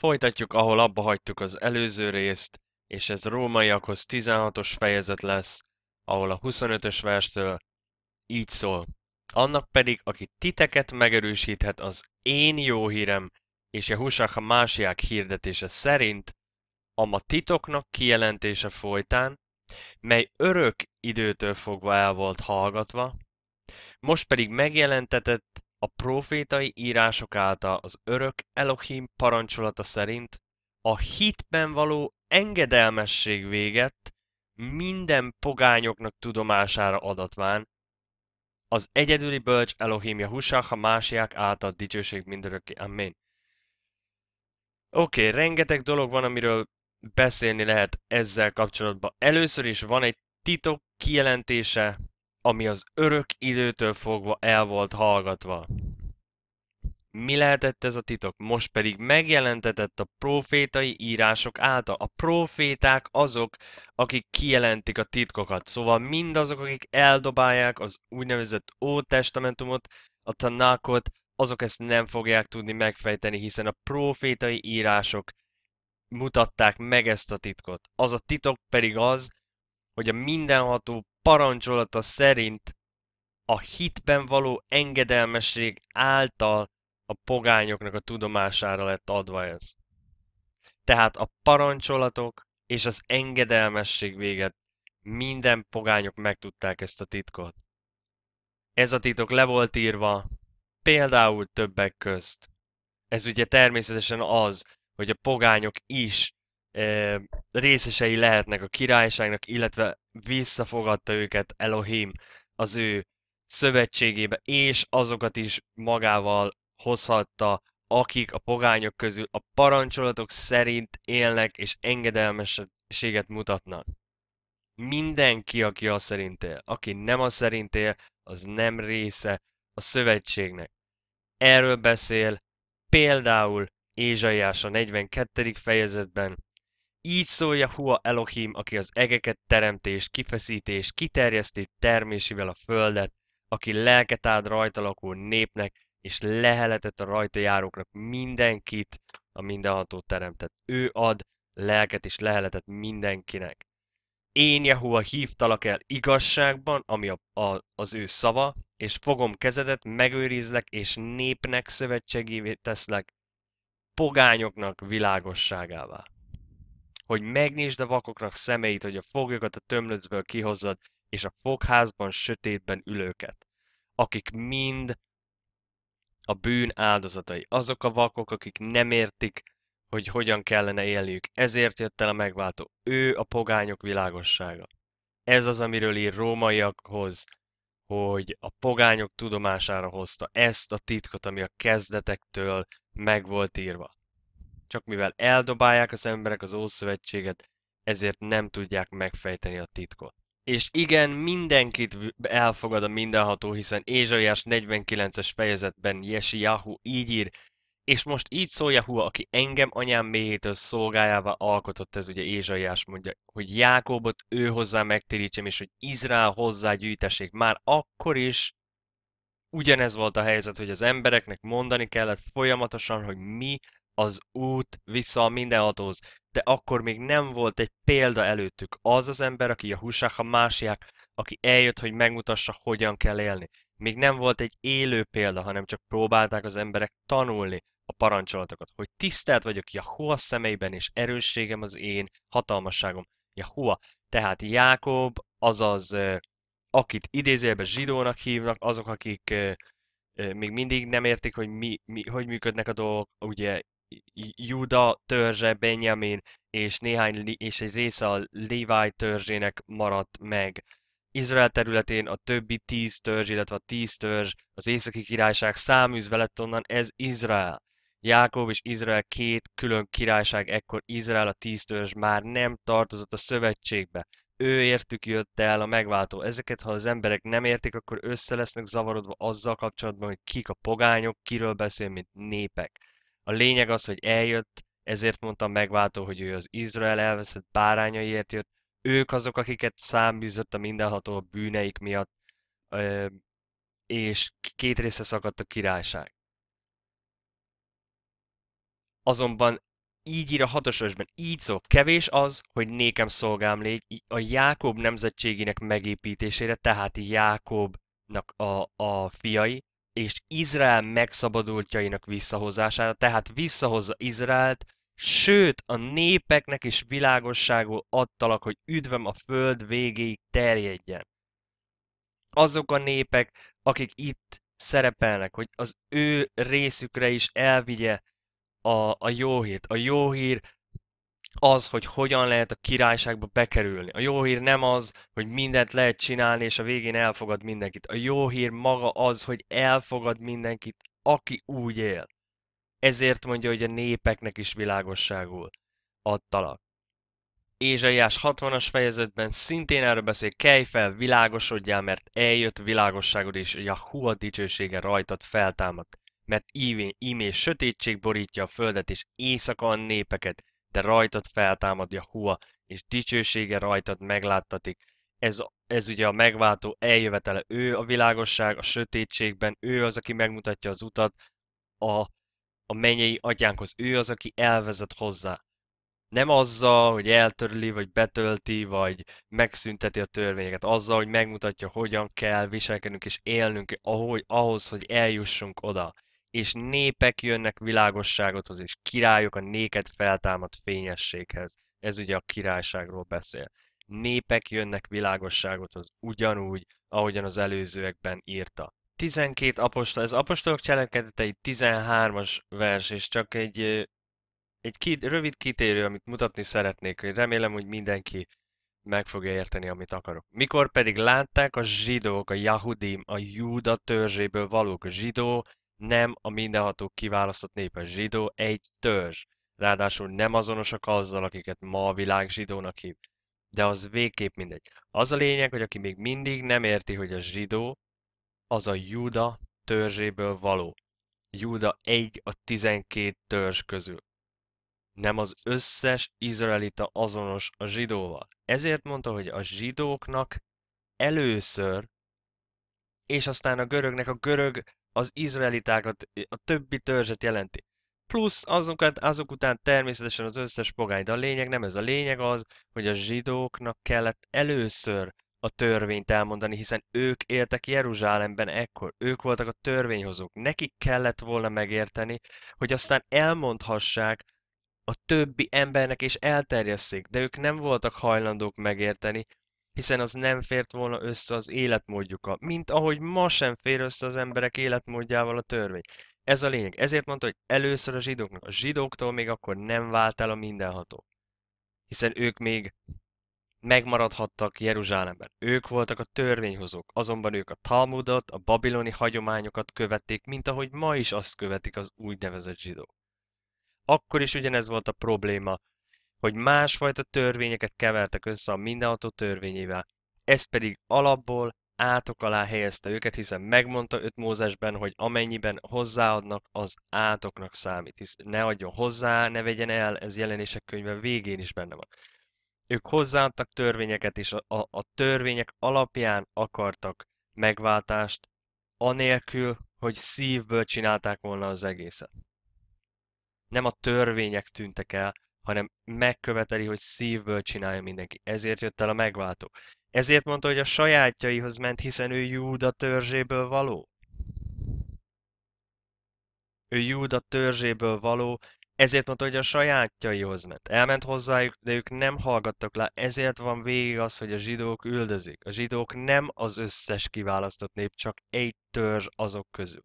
Folytatjuk, ahol abba hagytuk az előző részt, és ez rómaiakhoz 16-os fejezet lesz, ahol a 25-ös verstől így szól. Annak pedig, aki titeket megerősíthet az én jó hírem és a a másiák hirdetése szerint, a ma titoknak kijelentése folytán, mely örök időtől fogva el volt hallgatva, most pedig megjelentetett a prófétai írások által az örök Elohim parancsolata szerint a hitben való engedelmesség végett minden pogányoknak tudomására adatván, az egyedüli bölcs Elohim ha másiák által dicsőség mindörökké. Amen. Oké, okay, rengeteg dolog van, amiről beszélni lehet ezzel kapcsolatban. Először is van egy titok kijelentése ami az örök időtől fogva el volt hallgatva. Mi lehetett ez a titok? Most pedig megjelentetett a profétai írások által. A proféták azok, akik kijelentik a titkokat. Szóval mindazok, akik eldobálják az úgynevezett Ótestamentumot, a tanákot, azok ezt nem fogják tudni megfejteni, hiszen a profétai írások mutatták meg ezt a titkot. Az a titok pedig az, hogy a mindenható parancsolata szerint a hitben való engedelmesség által a pogányoknak a tudomására lett adva ez. Tehát a parancsolatok és az engedelmesség véget minden pogányok megtudták ezt a titkot. Ez a titok le volt írva, például többek közt. Ez ugye természetesen az, hogy a pogányok is részesei lehetnek a királyságnak, illetve visszafogadta őket Elohim az ő szövetségébe, és azokat is magával hozhatta, akik a pogányok közül a parancsolatok szerint élnek és engedelmességet mutatnak. Mindenki, aki a szerint él, aki nem a szerint él, az nem része a szövetségnek. Erről beszél például Ézsaiás a 42. fejezetben, így szól Jahua Elohim, aki az egeket teremtés, kifeszítés, kiterjeszti termésével a földet, aki lelket áld rajta lakó népnek, és leheletett a rajta járóknak mindenkit, a mindenható teremtett. Ő ad lelket és leheletet mindenkinek. Én Jehova hívtalak el igazságban, ami a, a, az ő szava, és fogom kezedet, megőrizlek, és népnek szövetségévé teszlek, pogányoknak világosságává hogy megnyisd a vakoknak szemeit, hogy a foglyokat a tömlöcből kihozzad, és a fogházban sötétben ülőket, akik mind a bűn áldozatai. Azok a vakok, akik nem értik, hogy hogyan kellene élniük. Ezért jött el a megváltó. Ő a pogányok világossága. Ez az, amiről ír rómaiakhoz, hogy a pogányok tudomására hozta ezt a titkot, ami a kezdetektől meg volt írva csak mivel eldobálják az emberek az Ószövetséget, ezért nem tudják megfejteni a titkot. És igen, mindenkit elfogad a mindenható, hiszen Ézsaiás 49-es fejezetben Yahu így ír, és most így szól Yahu, aki engem anyám méhétől szolgájával alkotott, ez ugye Ézsaiás mondja, hogy Jákobot ő hozzá megtérítsem, és hogy Izrael hozzá gyűjtessék. Már akkor is ugyanez volt a helyzet, hogy az embereknek mondani kellett folyamatosan, hogy mi az út vissza a mindenhatóz, De akkor még nem volt egy példa előttük. Az az ember, aki a a másiák, aki eljött, hogy megmutassa, hogyan kell élni. Még nem volt egy élő példa, hanem csak próbálták az emberek tanulni a parancsolatokat, hogy tisztelt vagyok Jahua szemeiben, és erősségem az én hatalmasságom. Jahua. Tehát Jákob, azaz akit idézőjelben zsidónak hívnak, azok, akik még mindig nem értik, hogy, mi, mi, hogy működnek a dolgok, ugye Juda törzse, Benjamin és néhány és egy része a Levi törzsének maradt meg. Izrael területén a többi tíz törzs, illetve a tíz törzs, az északi királyság száműzve lett onnan, ez Izrael. Jákob és Izrael két külön királyság, ekkor Izrael a tíz törzs már nem tartozott a szövetségbe. Ő értük jött el a megváltó. Ezeket, ha az emberek nem értik, akkor össze lesznek zavarodva azzal kapcsolatban, hogy kik a pogányok, kiről beszél, mint népek. A lényeg az, hogy eljött, ezért mondtam megváltó, hogy ő az Izrael elveszett bárányaiért jött. Ők azok, akiket számbűzött a mindenható a bűneik miatt, és két része szakadt a királyság. Azonban így ír a hatosösben, így szó, kevés az, hogy nékem szolgám légy a Jákob nemzetségének megépítésére, tehát Jákobnak a, a fiai, és Izrael megszabadultjainak visszahozására, tehát visszahozza Izraelt, sőt a népeknek is világosságul adtalak, hogy üdvem a föld végéig terjedjen. Azok a népek, akik itt szerepelnek, hogy az ő részükre is elvigye a, a jó hírt. A jó hír az, hogy hogyan lehet a királyságba bekerülni. A jó hír nem az, hogy mindent lehet csinálni, és a végén elfogad mindenkit. A jó hír maga az, hogy elfogad mindenkit, aki úgy él. Ezért mondja, hogy a népeknek is világosságul adtalak. Ézsaiás 60-as fejezetben szintén erről beszél, kelj fel, világosodjál, mert eljött világosságod, és Jahua dicsősége rajtad feltámadt. Mert ímé sötétség borítja a földet, és éjszaka a népeket, de rajtad feltámadja Hua, és dicsősége rajtad megláttatik. Ez, ez ugye a megváltó eljövetele, ő a világosság, a sötétségben, ő az, aki megmutatja az utat a, a menyei atyánkhoz, ő az, aki elvezet hozzá. Nem azzal, hogy eltörli, vagy betölti, vagy megszünteti a törvényeket, azzal, hogy megmutatja, hogyan kell viselkednünk és élnünk ahogy, ahhoz, hogy eljussunk oda és népek jönnek világosságothoz, és királyok a néked feltámadt fényességhez. Ez ugye a királyságról beszél. Népek jönnek világosságothoz, ugyanúgy, ahogyan az előzőekben írta. 12 apostol, ez apostolok cselekedetei 13-as vers, és csak egy, egy kit, rövid kitérő, amit mutatni szeretnék, hogy remélem, hogy mindenki meg fogja érteni, amit akarok. Mikor pedig látták a zsidók, a Jahudim, a Júda törzséből valók, a zsidó nem a mindenható kiválasztott népe, zsidó egy törzs. Ráadásul nem azonosak azzal, akiket ma a világ zsidónak hív. De az végképp mindegy. Az a lényeg, hogy aki még mindig nem érti, hogy a zsidó, az a Júda törzséből való. Júda egy a tizenkét törzs közül. Nem az összes izraelita azonos a zsidóval. Ezért mondta, hogy a zsidóknak először, és aztán a görögnek a görög az izraelitákat, a többi törzset jelenti. Plusz azokat, azok után természetesen az összes pogány, de a lényeg nem ez. A lényeg az, hogy a zsidóknak kellett először a törvényt elmondani, hiszen ők éltek Jeruzsálemben ekkor, ők voltak a törvényhozók. Nekik kellett volna megérteni, hogy aztán elmondhassák a többi embernek és elterjesszék, de ők nem voltak hajlandók megérteni, hiszen az nem fért volna össze az életmódjukkal, mint ahogy ma sem fér össze az emberek életmódjával a törvény. Ez a lényeg. Ezért mondta, hogy először a zsidóknak. A zsidóktól még akkor nem vált el a mindenható. Hiszen ők még megmaradhattak Jeruzsálemben. Ők voltak a törvényhozók, azonban ők a Talmudot, a babiloni hagyományokat követték, mint ahogy ma is azt követik az úgynevezett zsidók. Akkor is ugyanez volt a probléma hogy másfajta törvényeket kevertek össze a mindenható törvényével. Ez pedig alapból átok alá helyezte őket, hiszen megmondta öt Mózesben, hogy amennyiben hozzáadnak, az átoknak számít. Hisz ne adjon hozzá, ne vegyen el, ez jelenések könyve végén is benne van. Ők hozzáadtak törvényeket, és a, a, a törvények alapján akartak megváltást, anélkül, hogy szívből csinálták volna az egészet. Nem a törvények tűntek el, hanem megköveteli, hogy szívből csinálja mindenki. Ezért jött el a megváltó. Ezért mondta, hogy a sajátjaihoz ment, hiszen ő Júda törzséből való. Ő Júda törzséből való, ezért mondta, hogy a sajátjaihoz ment. Elment hozzájuk, de ők nem hallgattak le, ezért van végig az, hogy a zsidók üldözik. A zsidók nem az összes kiválasztott nép, csak egy törzs azok közül.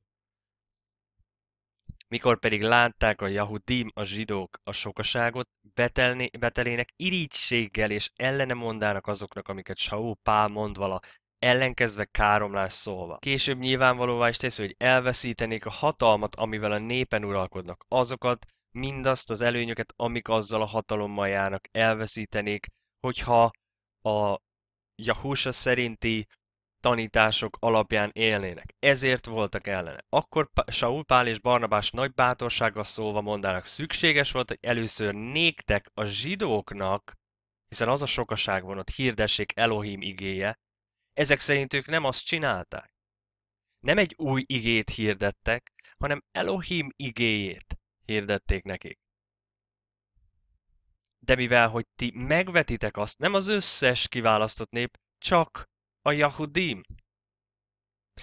Mikor pedig látták a Jahudim, a zsidók, a sokaságot, betelni, betelének irítséggel és ellene mondának azoknak, amiket Saul Pál mond vala, ellenkezve káromlás szólva. Később nyilvánvalóvá is teszi, hogy elveszítenék a hatalmat, amivel a népen uralkodnak. Azokat, mindazt az előnyöket, amik azzal a hatalommal járnak, elveszítenék, hogyha a Jahúsa szerinti tanítások alapján élnének. Ezért voltak ellene. Akkor Saul Pál és Barnabás nagy bátorsággal szólva mondának, szükséges volt, hogy először néktek a zsidóknak, hiszen az a sokaság van ott, hirdessék Elohim igéje, ezek szerint ők nem azt csinálták. Nem egy új igét hirdettek, hanem Elohim igéjét hirdették nekik. De mivel, hogy ti megvetitek azt, nem az összes kiválasztott nép, csak a Yahudim.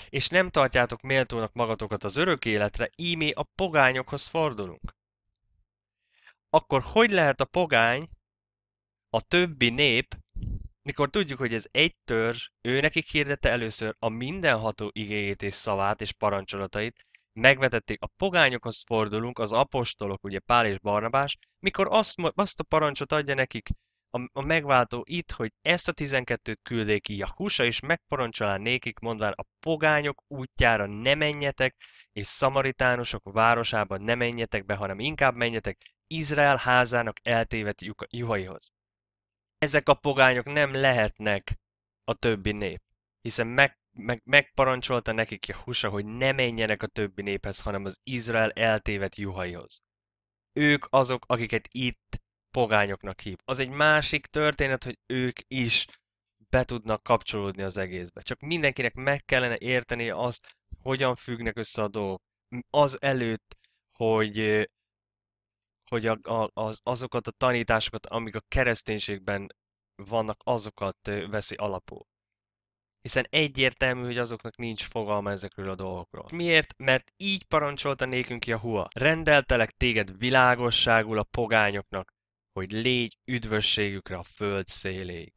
És nem tartjátok méltónak magatokat az örök életre, ímé a pogányokhoz fordulunk. Akkor hogy lehet a pogány a többi nép, mikor tudjuk, hogy ez egy törzs, ő nekik hirdette először a mindenható igéjét és szavát és parancsolatait, megvetették, a pogányokhoz fordulunk, az apostolok, ugye Pál és Barnabás, mikor azt, azt a parancsot adja nekik a, a megváltó itt, hogy ezt a 12-t küldék ki Jakusa, és megparancsolá nékik, mondván a pogányok útjára ne menjetek, és szamaritánusok városába ne menjetek be, hanem inkább menjetek Izrael házának eltévet juhaihoz. Ezek a pogányok nem lehetnek a többi nép, hiszen meg, meg, megparancsolta nekik Jahusa, hogy ne menjenek a többi néphez, hanem az Izrael eltévedt juhaihoz. Ők azok, akiket itt pogányoknak hív. Az egy másik történet, hogy ők is be tudnak kapcsolódni az egészbe. Csak mindenkinek meg kellene érteni azt, hogyan függnek össze a dolgok. Az előtt, hogy hogy a, a, az, azokat a tanításokat, amik a kereszténységben vannak, azokat veszi alapul. Hiszen egyértelmű, hogy azoknak nincs fogalma ezekről a dolgokról. Miért? Mert így parancsolta nékünk Jahua. Rendeltelek téged világosságul a pogányoknak, hogy légy üdvösségükre a föld széléig.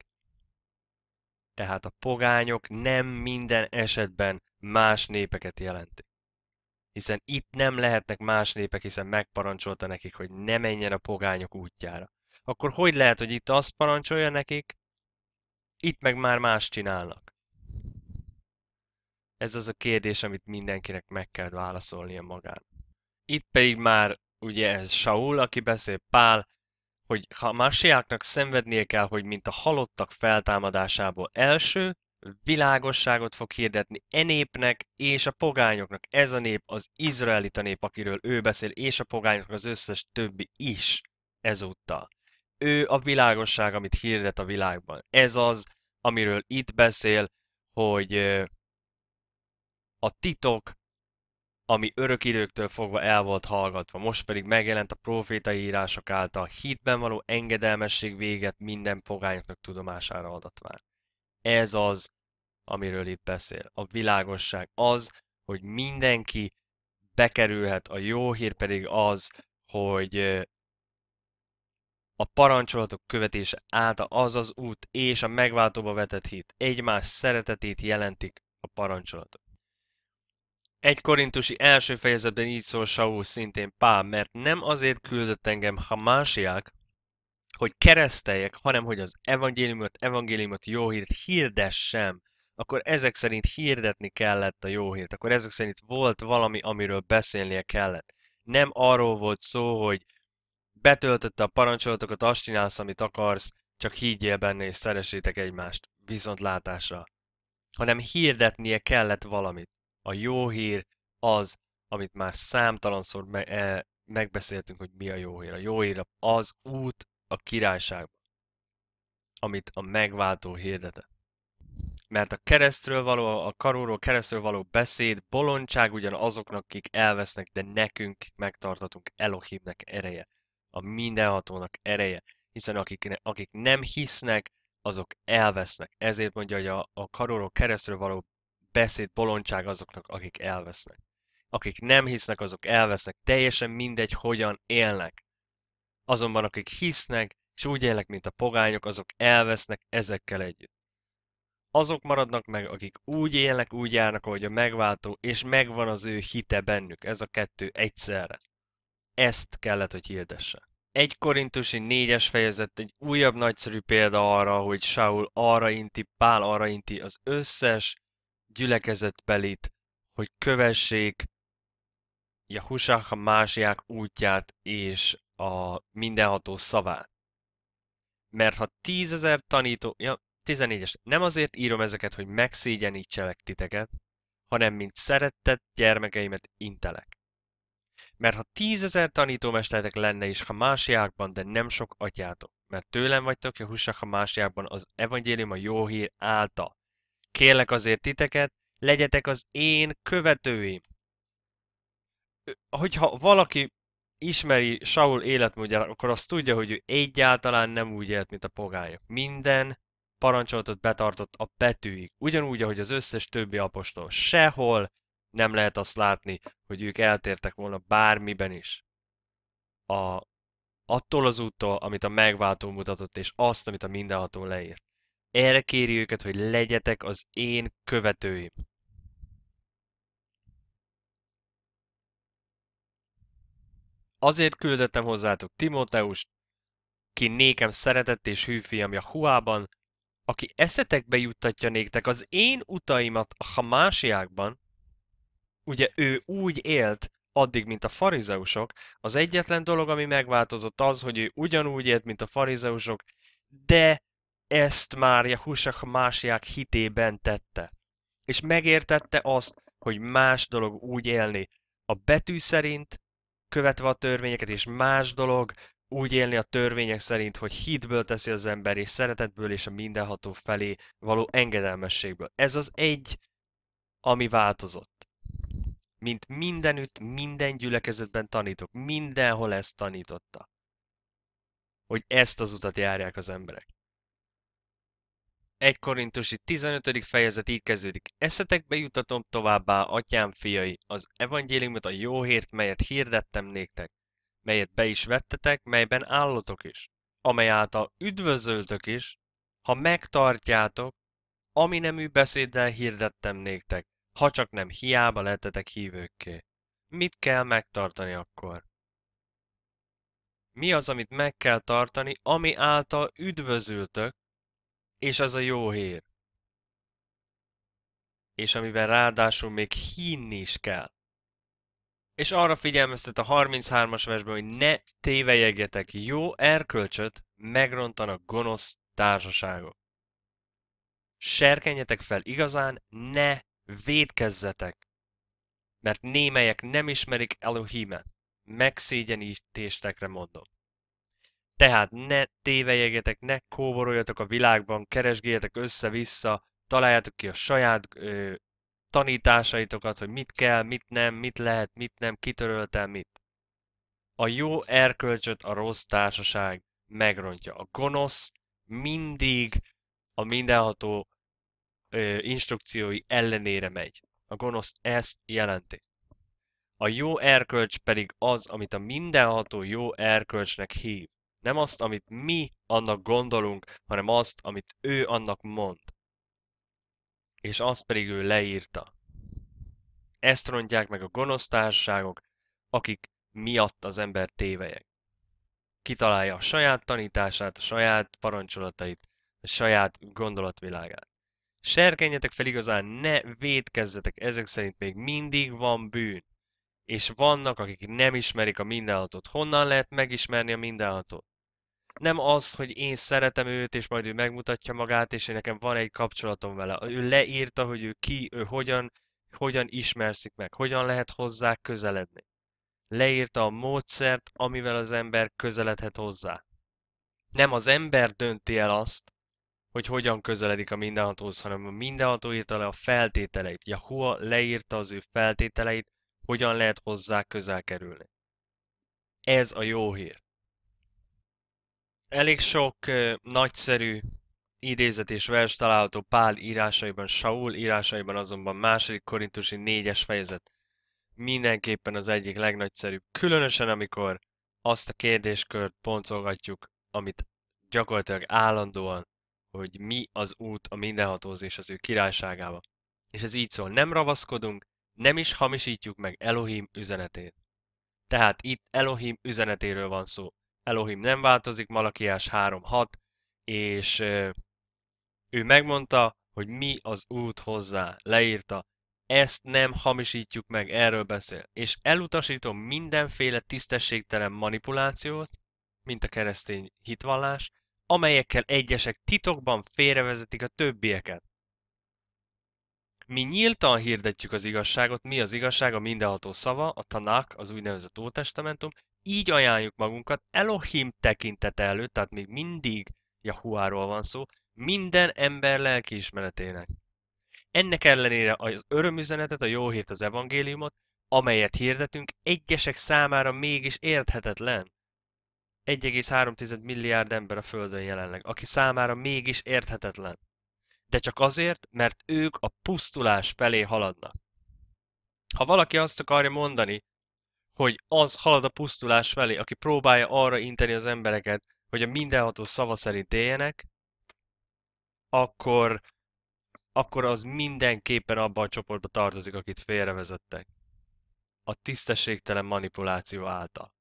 Tehát a pogányok nem minden esetben más népeket jelentik. Hiszen itt nem lehetnek más népek, hiszen megparancsolta nekik, hogy ne menjen a pogányok útjára. Akkor hogy lehet, hogy itt azt parancsolja nekik, itt meg már más csinálnak? Ez az a kérdés, amit mindenkinek meg kell válaszolnia magán. Itt pedig már ugye ez Saul, aki beszél, Pál, hogy ha másiáknak szenvednie kell, hogy mint a halottak feltámadásából első, világosságot fog hirdetni e népnek és a pogányoknak. Ez a nép az izraelita nép, akiről ő beszél, és a pogányok az összes többi is ezúttal. Ő a világosság, amit hirdet a világban. Ez az, amiről itt beszél, hogy a titok ami örök időktől fogva el volt hallgatva, most pedig megjelent a profétai írások által, hitben való engedelmesség véget minden fogányoknak tudomására adatván. Ez az, amiről itt beszél. A világosság az, hogy mindenki bekerülhet, a jó hír pedig az, hogy a parancsolatok követése által az az út és a megváltóba vetett hit egymás szeretetét jelentik a parancsolatok. Egy Korintusi első fejezetben így szól Saul szintén Pál, mert nem azért küldött engem Hamásiák, hogy kereszteljek, hanem hogy az evangéliumot, evangéliumot, jó hírt hirdessem, akkor ezek szerint hirdetni kellett a jó hírt, akkor ezek szerint volt valami, amiről beszélnie kellett. Nem arról volt szó, hogy betöltötte a parancsolatokat, azt csinálsz, amit akarsz, csak higgyél benne és szeressétek egymást, viszont látásra. Hanem hirdetnie kellett valamit. A jó hír az, amit már számtalanszor me- e- megbeszéltünk, hogy mi a jó hír. A jó hír az út a királyságba, amit a megváltó hirdetett. Mert a keresztről való, a karóról keresztről való beszéd bolondság ugyan azoknak, kik elvesznek, de nekünk megtartatunk Elohimnek ereje, a mindenhatónak ereje, hiszen akik, ne, akik nem hisznek, azok elvesznek. Ezért mondja, hogy a, a karóról keresztről való beszéd bolondság azoknak, akik elvesznek. Akik nem hisznek, azok elvesznek. Teljesen mindegy, hogyan élnek. Azonban akik hisznek, és úgy élnek, mint a pogányok, azok elvesznek ezekkel együtt. Azok maradnak meg, akik úgy élnek, úgy járnak, ahogy a megváltó, és megvan az ő hite bennük. Ez a kettő egyszerre. Ezt kellett, hogy hirdesse. Egy korintusi négyes fejezet egy újabb nagyszerű példa arra, hogy Saul arra inti, Pál arra inti az összes gyülekezetbelit, hogy kövessék Jahusák a másiák útját és a mindenható szavát. Mert ha tízezer tanító, ja, 14-es, nem azért írom ezeket, hogy megszégyenítselek titeket, hanem mint szerettet gyermekeimet intelek. Mert ha tízezer tanítómestertek lenne is ha másiákban, de nem sok atyátok, mert tőlem vagytok, ha a másiákban az evangélium a jó hír által. Kérlek azért titeket, legyetek az én követői. Hogyha valaki ismeri Saul életmódját, akkor azt tudja, hogy ő egyáltalán nem úgy élt, mint a pogányok. Minden parancsolatot betartott a betűig. Ugyanúgy, ahogy az összes többi apostol. Sehol nem lehet azt látni, hogy ők eltértek volna bármiben is. A, attól az úttól, amit a megváltó mutatott, és azt, amit a mindenható leírt kéri őket, hogy legyetek az én követőim. Azért küldöttem hozzátok Timóteust, ki nékem szeretett és hű a Huában, aki eszetekbe juttatja néktek az én utaimat a hamásiákban, ugye ő úgy élt addig, mint a farizeusok, az egyetlen dolog, ami megváltozott az, hogy ő ugyanúgy élt, mint a farizeusok, de ezt már Mária másiák hitében tette, és megértette azt, hogy más dolog úgy élni a betű szerint, követve a törvényeket, és más dolog úgy élni a törvények szerint, hogy hitből teszi az ember, és szeretetből és a mindenható felé való engedelmességből. Ez az egy, ami változott. Mint mindenütt, minden gyülekezetben tanítok, mindenhol ezt tanította. Hogy ezt az utat járják az emberek. 1 Korintusi 15. fejezet így kezdődik. Eszetekbe jutatom továbbá, atyám fiai, az evangéliumot a jó hírt, melyet hirdettem néktek, melyet be is vettetek, melyben állotok is, amely által üdvözöltök is, ha megtartjátok, ami nemű beszéddel hirdettem néktek, ha csak nem hiába lettetek hívőkké. Mit kell megtartani akkor? Mi az, amit meg kell tartani, ami által üdvözültök, és az a jó hír. És amiben ráadásul még hinni is kell. És arra figyelmeztet a 33-as versben, hogy ne tévejegjetek jó erkölcsöt, megrontanak gonosz társaságok. Serkenjetek fel igazán, ne védkezzetek, mert némelyek nem ismerik Elohimet. Megszégyenítéstekre mondom. Tehát ne tévejegetek, ne kóboroljatok a világban, keresgéljetek össze-vissza, találjátok ki a saját ö, tanításaitokat, hogy mit kell, mit nem, mit lehet, mit nem, kitöröltem, mit. A jó erkölcsöt a rossz társaság megrontja. A gonosz mindig a mindenható ö, instrukciói ellenére megy. A gonosz ezt jelenti. A jó erkölcs pedig az, amit a mindenható jó erkölcsnek hív. Nem azt, amit mi annak gondolunk, hanem azt, amit ő annak mond. És azt pedig ő leírta. Ezt rontják meg a gonosz társaságok, akik miatt az ember tévelyek. Kitalálja a saját tanítását, a saját parancsolatait, a saját gondolatvilágát. Serkenjetek fel igazán, ne védkezzetek, ezek szerint még mindig van bűn. És vannak, akik nem ismerik a mindenhatót. Honnan lehet megismerni a mindenhatót? nem az, hogy én szeretem őt, és majd ő megmutatja magát, és én nekem van egy kapcsolatom vele. Ő leírta, hogy ő ki, ő hogyan, hogyan ismerszik meg, hogyan lehet hozzá közeledni. Leírta a módszert, amivel az ember közeledhet hozzá. Nem az ember dönti el azt, hogy hogyan közeledik a mindenhatóhoz, hanem a mindenható írta le a feltételeit. Yahua leírta az ő feltételeit, hogyan lehet hozzá közel kerülni. Ez a jó hír. Elég sok ö, nagyszerű idézet és vers található Pál írásaiban, Saul írásaiban, azonban második korintusi négyes fejezet mindenképpen az egyik legnagyszerűbb, különösen amikor azt a kérdéskört poncolgatjuk, amit gyakorlatilag állandóan, hogy mi az út a mindenhatóz és az ő királyságába. És ez így szól, nem ravaszkodunk, nem is hamisítjuk meg Elohim üzenetét. Tehát itt Elohim üzenetéről van szó. Elohim nem változik, Malakiás 3.6, és ő megmondta, hogy mi az út hozzá, leírta, ezt nem hamisítjuk meg, erről beszél. És elutasítom mindenféle tisztességtelen manipulációt, mint a keresztény hitvallás, amelyekkel egyesek titokban félrevezetik a többieket. Mi nyíltan hirdetjük az igazságot, mi az igazság, a mindenható szava, a tanák, az úgynevezett Ótestamentum, így ajánljuk magunkat Elohim tekintete előtt, tehát még mindig Jahuáról van szó, minden ember ismeretének. Ennek ellenére az örömüzenetet, a jó hírt, az evangéliumot, amelyet hirdetünk, egyesek számára mégis érthetetlen. 1,3 milliárd ember a Földön jelenleg, aki számára mégis érthetetlen. De csak azért, mert ők a pusztulás felé haladnak. Ha valaki azt akarja mondani, hogy az halad a pusztulás felé, aki próbálja arra inteni az embereket, hogy a mindenható szava szerint éljenek, akkor, akkor az mindenképpen abban a csoportba tartozik, akit félrevezettek. A tisztességtelen manipuláció által.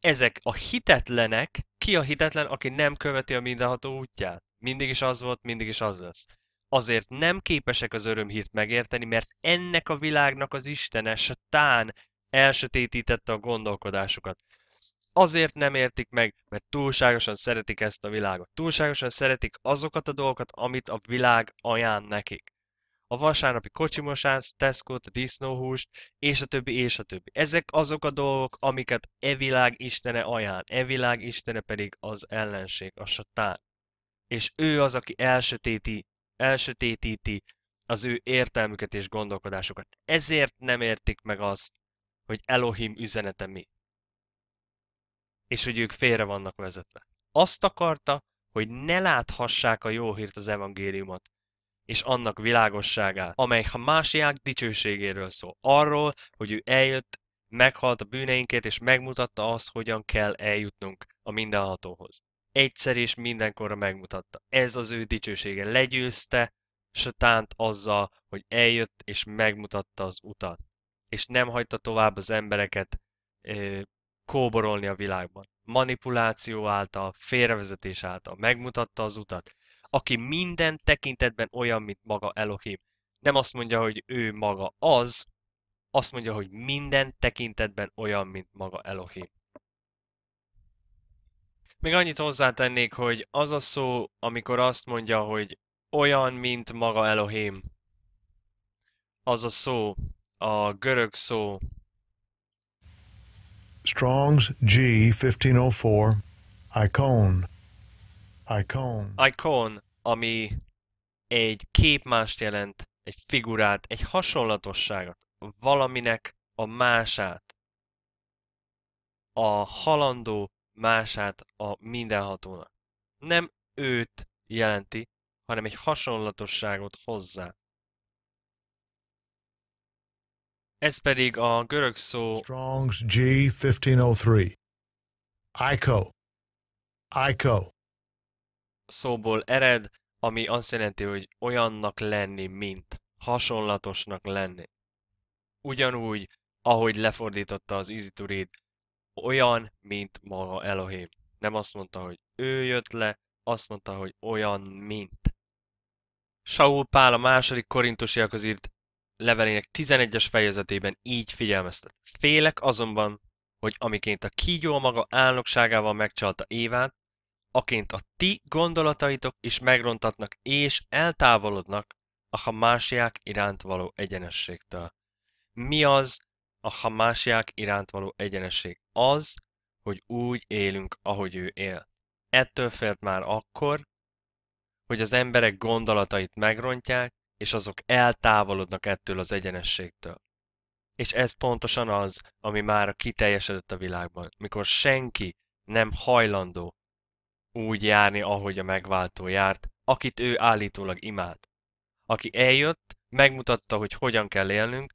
Ezek a hitetlenek, ki a hitetlen, aki nem követi a mindenható útját? Mindig is az volt, mindig is az lesz azért nem képesek az örömhírt megérteni, mert ennek a világnak az istene tán elsötétítette a gondolkodásukat. Azért nem értik meg, mert túlságosan szeretik ezt a világot. Túlságosan szeretik azokat a dolgokat, amit a világ ajánl nekik. A vasárnapi kocsimosát, a teszkót, a disznóhúst, és a többi, és a többi. Ezek azok a dolgok, amiket e világ istene ajánl. E világ istene pedig az ellenség, a satán. És ő az, aki elsötéti elsötétíti az ő értelmüket és gondolkodásukat. Ezért nem értik meg azt, hogy Elohim üzenete mi. És hogy ők félre vannak vezetve. Azt akarta, hogy ne láthassák a jó hírt az evangéliumot, és annak világosságát, amely a másiák dicsőségéről szól. Arról, hogy ő eljött, meghalt a bűneinket, és megmutatta azt, hogyan kell eljutnunk a mindenhatóhoz egyszer és mindenkorra megmutatta. Ez az ő dicsősége. Legyőzte Satánt azzal, hogy eljött és megmutatta az utat. És nem hagyta tovább az embereket ö, kóborolni a világban. Manipuláció által, félrevezetés által megmutatta az utat. Aki minden tekintetben olyan, mint maga Elohim. Nem azt mondja, hogy ő maga az, azt mondja, hogy minden tekintetben olyan, mint maga Elohim. Még annyit hozzátennék, hogy az a szó, amikor azt mondja, hogy olyan, mint maga Elohim. Az a szó, a görög szó. Strong's G 1504, icon. Icon. Icon, ami egy képmást jelent, egy figurát, egy hasonlatosságot, valaminek a mását. A halandó mását a mindenhatónak. Nem őt jelenti, hanem egy hasonlatosságot hozzá. Ez pedig a görög szó Strong's G1503 Iko Iko szóból ered, ami azt jelenti, hogy olyannak lenni, mint hasonlatosnak lenni. Ugyanúgy, ahogy lefordította az Easy to Read olyan, mint maga Elohim. Nem azt mondta, hogy ő jött le, azt mondta, hogy olyan, mint. Saul Pál a második korintusiakhoz írt levelének 11-es fejezetében így figyelmeztet. Félek azonban, hogy amiként a kígyó maga álnokságával megcsalta Évát, aként a ti gondolataitok is megrontatnak és eltávolodnak a másiák iránt való egyenességtől. Mi az, a hamásiák iránt való egyenesség az, hogy úgy élünk, ahogy ő él. Ettől félt már akkor, hogy az emberek gondolatait megrontják, és azok eltávolodnak ettől az egyenességtől. És ez pontosan az, ami már kiteljesedett a világban, mikor senki nem hajlandó úgy járni, ahogy a megváltó járt, akit ő állítólag imád. Aki eljött, megmutatta, hogy hogyan kell élnünk,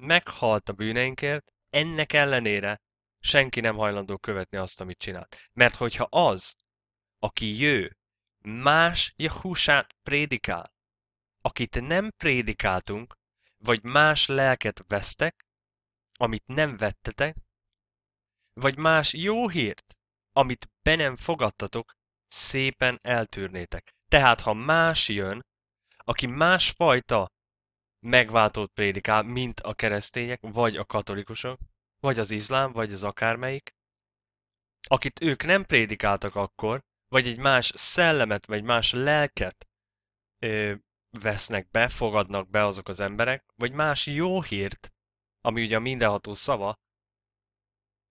meghalt a bűneinkért, ennek ellenére senki nem hajlandó követni azt, amit csinált. Mert hogyha az, aki jő, más Jahusát prédikál, akit nem prédikáltunk, vagy más lelket vesztek, amit nem vettetek, vagy más jó hírt, amit be nem fogadtatok, szépen eltűrnétek. Tehát, ha más jön, aki másfajta megváltót prédikál, mint a keresztények, vagy a katolikusok, vagy az izlám, vagy az akármelyik, akit ők nem prédikáltak akkor, vagy egy más szellemet, vagy más lelket ö, vesznek be, fogadnak be azok az emberek, vagy más jó hírt, ami ugye a mindenható szava,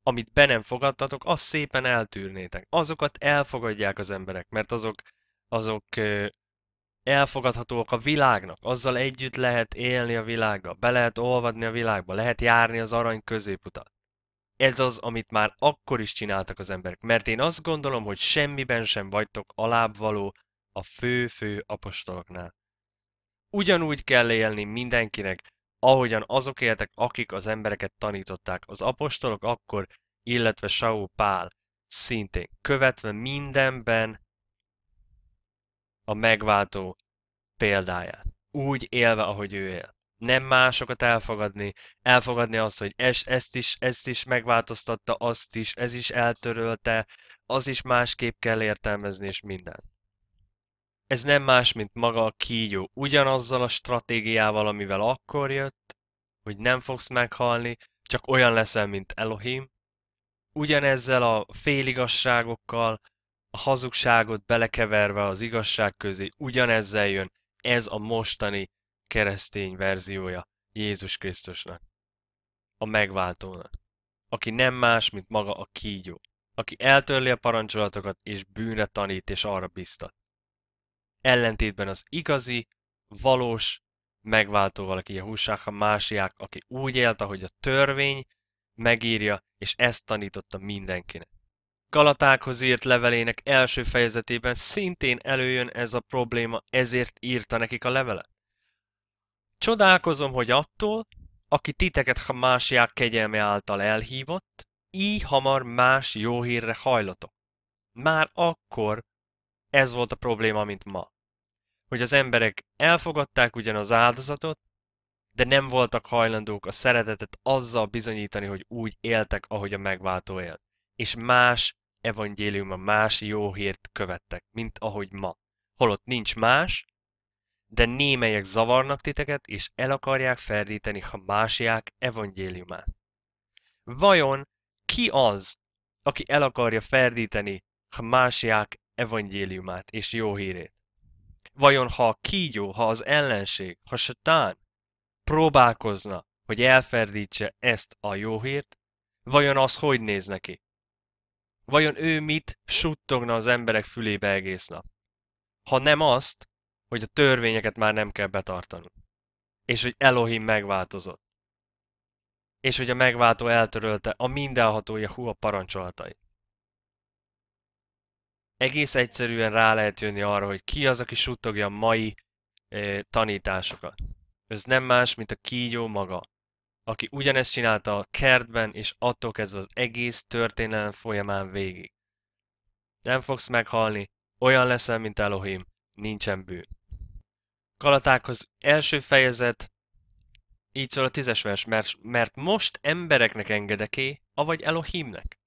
amit be nem fogadtatok, azt szépen eltűrnétek. Azokat elfogadják az emberek, mert azok, azok ö, elfogadhatóak a világnak, azzal együtt lehet élni a világgal, be lehet olvadni a világba, lehet járni az arany középutat. Ez az, amit már akkor is csináltak az emberek, mert én azt gondolom, hogy semmiben sem vagytok alábbvaló a fő-fő apostoloknál. Ugyanúgy kell élni mindenkinek, ahogyan azok éltek, akik az embereket tanították. Az apostolok akkor, illetve Saul Pál szintén követve mindenben a megváltó példáját. Úgy élve, ahogy ő él. Nem másokat elfogadni, elfogadni azt, hogy ez, ezt, is, ezt is megváltoztatta, azt is, ez is eltörölte, az is másképp kell értelmezni, és minden. Ez nem más, mint maga a kígyó. Ugyanazzal a stratégiával, amivel akkor jött, hogy nem fogsz meghalni, csak olyan leszel, mint Elohim. Ugyanezzel a féligasságokkal, a hazugságot belekeverve az igazság közé ugyanezzel jön, ez a mostani keresztény verziója Jézus Krisztusnak, a megváltónak, aki nem más, mint maga a kígyó, aki eltörli a parancsolatokat és bűnre tanít és arra biztat. Ellentétben az igazi, valós valaki, aki Jehúsák a másiák, aki úgy élt, ahogy a törvény megírja, és ezt tanította mindenkinek. Galatákhoz írt levelének első fejezetében szintén előjön ez a probléma, ezért írta nekik a levelet. Csodálkozom, hogy attól, aki titeket ha másják kegyelme által elhívott, így hamar más jó hírre hajlatok. Már akkor ez volt a probléma, mint ma. Hogy az emberek elfogadták ugyan az áldozatot, de nem voltak hajlandók a szeretetet azzal bizonyítani, hogy úgy éltek, ahogy a megváltó élt, és más a más jó hírt követtek, mint ahogy ma. Holott nincs más, de némelyek zavarnak titeket, és el akarják ferdíteni a másiák evangéliumát. Vajon ki az, aki el akarja ferdíteni a másiák evangéliumát és jó hírét? Vajon ha a kígyó, ha az ellenség, ha satán próbálkozna, hogy elferdítse ezt a jó hírt, vajon az hogy néz neki? Vajon ő mit suttogna az emberek fülébe egész nap? Ha nem azt, hogy a törvényeket már nem kell betartanunk. És hogy Elohim megváltozott. És hogy a megváltó eltörölte a mindenhatója hua parancsolatai. Egész egyszerűen rá lehet jönni arra, hogy ki az, aki suttogja a mai eh, tanításokat. Ez nem más, mint a kígyó maga aki ugyanezt csinálta a kertben, és attól kezdve az egész történelem folyamán végig. Nem fogsz meghalni, olyan leszel, mint Elohim, nincsen bűn. Galatákhoz első fejezet, így szól a tízes vers, mert, mert most embereknek engedeké, avagy Elohimnek.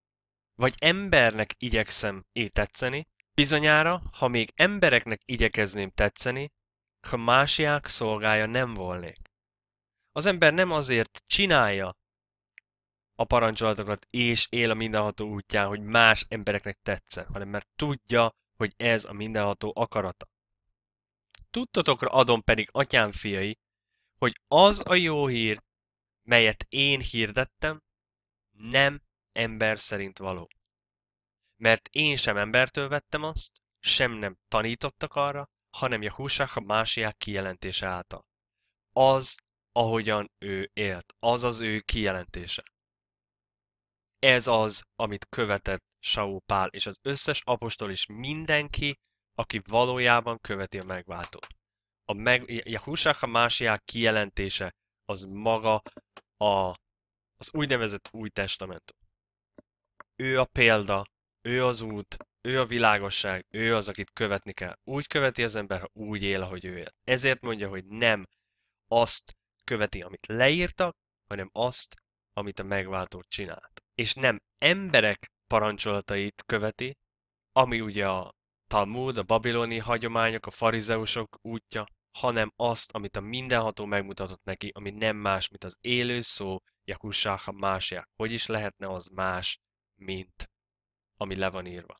Vagy embernek igyekszem é tetszeni, bizonyára, ha még embereknek igyekezném tetszeni, ha másiák szolgája nem volnék. Az ember nem azért csinálja a parancsolatokat és él a mindenható útján, hogy más embereknek tetszen, hanem mert tudja, hogy ez a mindenható akarata. Tudtatokra adom pedig, atyám fiai, hogy az a jó hír, melyet én hirdettem, nem ember szerint való. Mert én sem embertől vettem azt, sem nem tanítottak arra, hanem Jahúsák a másiák kijelentése által. Az ahogyan ő élt. Az az ő kijelentése. Ez az, amit követett Saul Pál, és az összes apostol is mindenki, aki valójában követi a megváltót. A meg, Jahusák a másiák kijelentése az maga a, az úgynevezett új testamentum. Ő a példa, ő az út, ő a világosság, ő az, akit követni kell. Úgy követi az ember, ha úgy él, ahogy ő él. Ezért mondja, hogy nem azt követi, amit leírtak, hanem azt, amit a megváltó csinált. És nem emberek parancsolatait követi, ami ugye a Talmud, a babiloni hagyományok, a farizeusok útja, hanem azt, amit a mindenható megmutatott neki, ami nem más, mint az élő szó, Jakussáha másják. Hogy is lehetne az más, mint ami le van írva.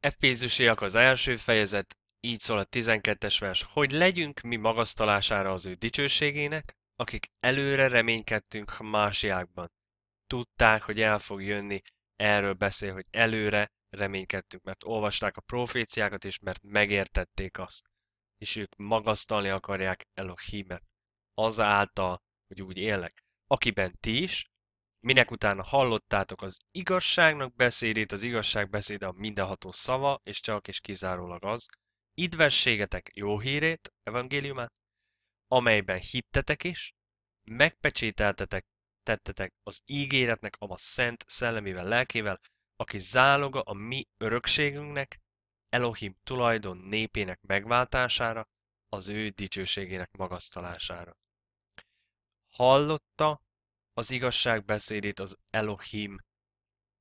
Efézusiak az első fejezet, így szól a 12-es vers, hogy legyünk mi magasztalására az ő dicsőségének, akik előre reménykedtünk a másiákban. Tudták, hogy el fog jönni, erről beszél, hogy előre reménykedtünk, mert olvasták a proféciákat, és mert megértették azt. És ők magasztalni akarják el hímet. azáltal, hogy úgy élnek. Akiben ti is, minek utána hallottátok az igazságnak beszédét, az igazság beszéde a mindenható szava, és csak és kizárólag az, idvességetek jó hírét, evangéliumát, amelyben hittetek is, megpecsételtetek tettetek az ígéretnek a szent szellemével lelkével, aki záloga a mi örökségünknek, Elohim tulajdon népének megváltására, az ő dicsőségének magasztalására. Hallotta az igazság beszédét, az Elohim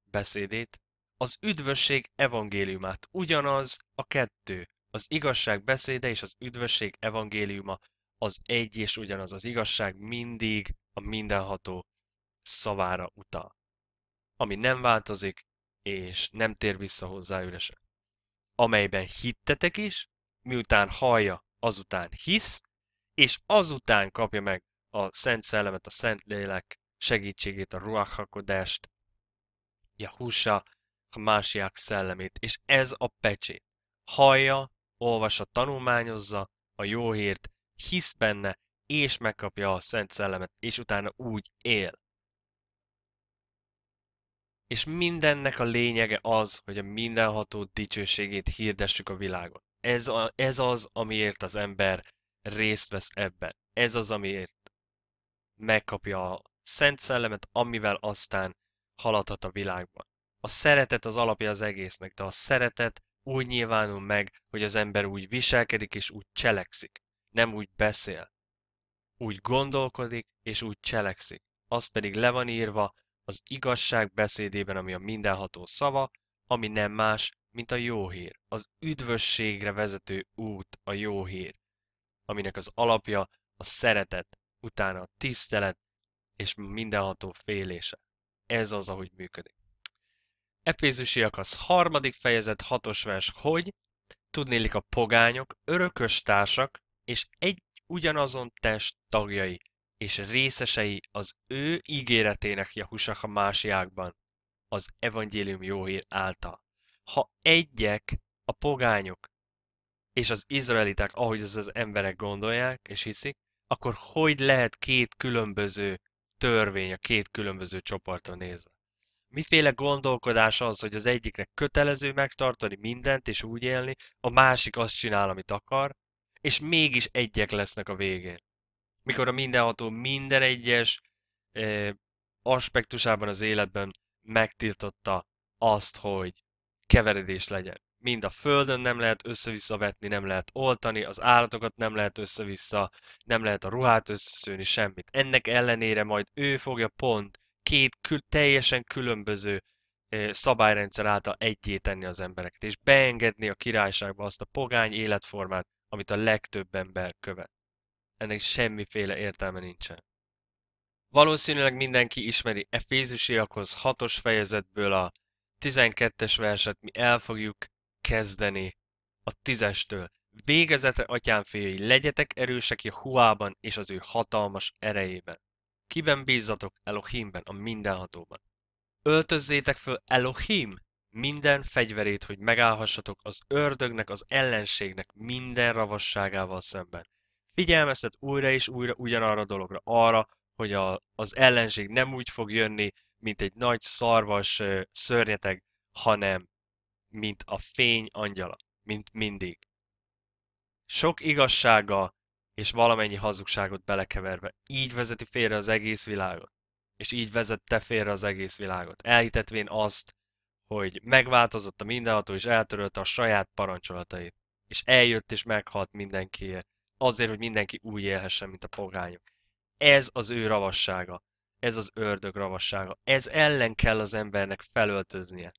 beszédét, az üdvösség evangéliumát, ugyanaz a kettő, az igazság beszéde és az üdvösség evangéliuma az egy és ugyanaz az igazság mindig a mindenható szavára utal, ami nem változik, és nem tér vissza hozzá üresen. Amelyben hittetek is, miután hallja, azután hisz, és azután kapja meg a Szent Szellemet, a Szent Lélek segítségét, a ruachakodást, a húsa, a Másiák szellemét, és ez a pecsét. Hallja, olvassa, tanulmányozza a jó hírt, hisz benne, és megkapja a Szent Szellemet, és utána úgy él. És mindennek a lényege az, hogy a mindenható dicsőségét hirdessük a világon. Ez, a, ez az, amiért az ember részt vesz ebben. Ez az, amiért megkapja a Szent Szellemet, amivel aztán haladhat a világban. A szeretet az alapja az egésznek, de a szeretet úgy nyilvánul meg, hogy az ember úgy viselkedik és úgy cselekszik nem úgy beszél. Úgy gondolkodik és úgy cselekszik. Az pedig le van írva az igazság beszédében, ami a mindenható szava, ami nem más, mint a jó hír. Az üdvösségre vezető út a jó hír, aminek az alapja a szeretet, utána a tisztelet és mindenható félése. Ez az, ahogy működik. Efézusiak az harmadik fejezet hatos vers, hogy tudnélik a pogányok, örökös társak, és egy ugyanazon test tagjai és részesei az ő ígéretének jahusak a másiákban, az evangélium jó hír által. Ha egyek a pogányok és az izraeliták, ahogy az az emberek gondolják és hiszik, akkor hogy lehet két különböző törvény a két különböző csoportra nézve? Miféle gondolkodás az, hogy az egyiknek kötelező megtartani mindent és úgy élni, a másik azt csinál, amit akar, és mégis egyek lesznek a végén. Mikor a mindenható minden egyes eh, aspektusában az életben megtiltotta azt, hogy keveredés legyen. Mind a földön nem lehet össze-vissza vetni, nem lehet oltani, az állatokat nem lehet össze-vissza, nem lehet a ruhát összeszőni, semmit. Ennek ellenére majd ő fogja pont két kül- teljesen különböző szabályrendszer által egyé tenni az embereket, és beengedni a királyságba azt a pogány életformát, amit a legtöbb ember követ. Ennek semmiféle értelme nincsen. Valószínűleg mindenki ismeri Efézusiakhoz 6-os fejezetből a 12-es verset mi el fogjuk kezdeni a 10-estől. Végezetre, atyám fiai, legyetek erősek huában és az ő hatalmas erejében. Kiben bízzatok? Elohimben, a mindenhatóban. Öltözzétek föl Elohim minden fegyverét, hogy megállhassatok az ördögnek, az ellenségnek minden ravasságával szemben. Figyelmeztet újra és újra ugyanarra a dologra, arra, hogy a, az ellenség nem úgy fog jönni, mint egy nagy szarvas szörnyeteg, hanem mint a fény angyala, mint mindig. Sok igazsága és valamennyi hazugságot belekeverve. Így vezeti félre az egész világot. És így vezette félre az egész világot. Elhitetvén azt, hogy megváltozott a mindenható, és eltörölte a saját parancsolatait. És eljött és meghalt mindenkiért. Azért, hogy mindenki úgy élhessen, mint a pogányok. Ez az ő ravassága. Ez az ördög ravassága. Ez ellen kell az embernek felöltöznie.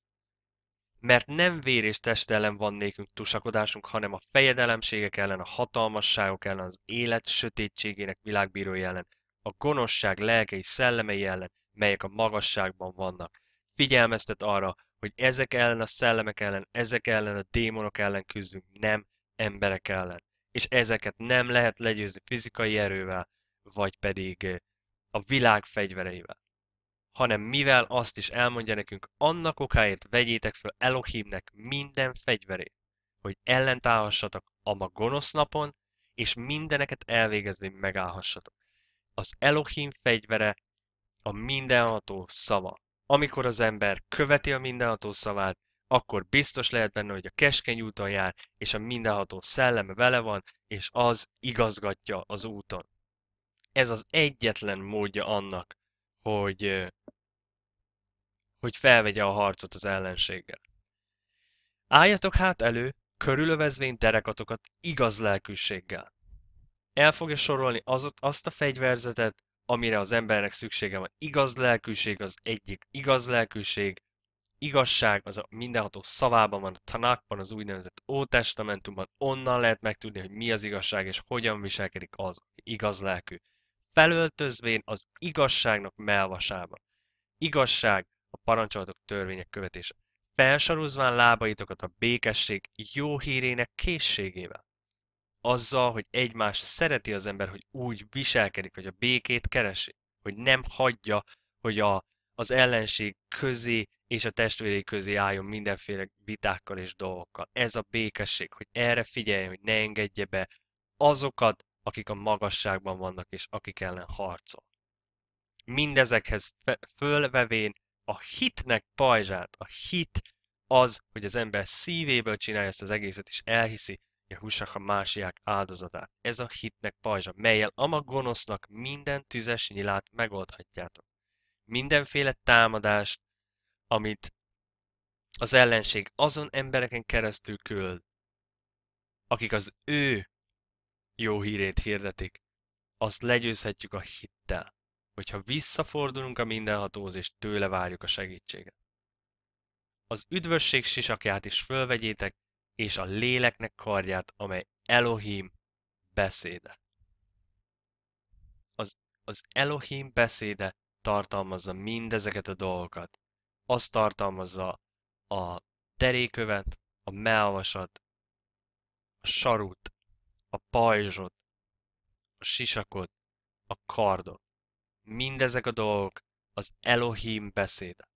Mert nem vér és test ellen van nékünk tusakodásunk, hanem a fejedelemségek ellen, a hatalmasságok ellen, az élet sötétségének világbírói ellen, a gonoszság lelkei szellemei ellen, melyek a magasságban vannak. Figyelmeztet arra, hogy ezek ellen a szellemek ellen, ezek ellen a démonok ellen küzdünk, nem emberek ellen. És ezeket nem lehet legyőzni fizikai erővel, vagy pedig eh, a világ fegyvereivel. Hanem mivel azt is elmondja nekünk, annak okáért vegyétek fel Elohimnek minden fegyverét, hogy ellentállhassatok a ma gonosz napon, és mindeneket elvégezni megállhassatok. Az Elohim fegyvere a mindenható szava amikor az ember követi a mindenható szavát, akkor biztos lehet benne, hogy a keskeny úton jár, és a mindenható szelleme vele van, és az igazgatja az úton. Ez az egyetlen módja annak, hogy, hogy felvegye a harcot az ellenséggel. Álljatok hát elő, körülövezvény terekatokat igaz lelkűséggel. El fogja sorolni azot, azt a fegyverzetet, amire az embernek szüksége van. Igaz lelkűség az egyik, igaz lelkűség, igazság az a mindenható szavában van, a tanákban, az úgynevezett ótestamentumban, onnan lehet megtudni, hogy mi az igazság és hogyan viselkedik az igaz lelkű. Felöltözvén az igazságnak melvasában. Igazság a parancsolatok törvények követése. Felsarúzván lábaitokat a békesség jó hírének készségével azzal, hogy egymást szereti az ember, hogy úgy viselkedik, hogy a békét keresi, hogy nem hagyja, hogy a, az ellenség közé és a testvérei közé álljon mindenféle vitákkal és dolgokkal. Ez a békesség, hogy erre figyeljen, hogy ne engedje be azokat, akik a magasságban vannak és akik ellen harcol. Mindezekhez fölvevén a hitnek pajzsát, a hit az, hogy az ember szívéből csinálja ezt az egészet, és elhiszi, Jehusak a másiák áldozatát. Ez a hitnek pajzsa, melyel ama gonosznak minden tüzes nyilát megoldhatjátok. Mindenféle támadást, amit az ellenség azon embereken keresztül küld, akik az ő jó hírét hirdetik, azt legyőzhetjük a hittel, hogyha visszafordulunk a mindenhatóz és tőle várjuk a segítséget. Az üdvösség sisakját is fölvegyétek, és a léleknek karját, amely Elohim beszéde. Az, az Elohim beszéde tartalmazza mindezeket a dolgokat. Az tartalmazza a terékövet, a melvasat, a sarut, a pajzsot, a sisakot, a kardot. Mindezek a dolgok az Elohim beszéde.